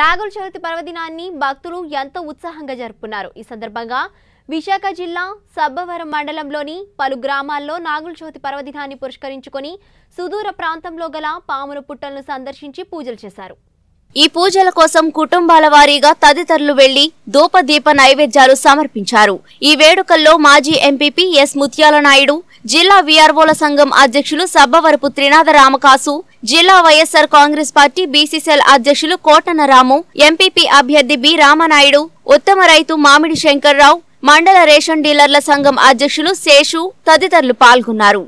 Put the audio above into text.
నాగుల చవితి పర్వదినాన్ని భక్తులు ఎంతో ఉత్సాహంగా జరుపుకున్నారు ఈ సందర్భంగా విశాఖ జిల్లా సబ్బవరం మండలంలోని పలు గ్రామాల్లో నాగుల చవితి పర్వదినాన్ని పురస్కరించుకొని సుదూర ప్రాంతంలో గల పాముల పుట్టలను సందర్శించి పూజలు చేశారు ఈ పూజల కోసం కుటుంబాల వారీగా తదితరులు వెళ్లి దూపదీప నైవేద్యాలు సమర్పించారు ఈ వేడుకల్లో మాజీ ఎంపీపీ ఎస్ ముత్యాలనాయుడు జిల్లా వీఆర్ఓల సంఘం అధ్యక్షులు సబ్బవరపు త్రినాథ రామకాసు జిల్లా వైఎస్సార్ కాంగ్రెస్ పార్టీ బీసీసీఎల్ అధ్యక్షులు కోటనరాము ఎంపీపీ అభ్యర్థి బి రామనాయుడు ఉత్తమ రైతు మామిడి శంకర్రావు మండల రేషన్ డీలర్ల సంఘం అధ్యక్షులు శేషు తదితరులు పాల్గొన్నారు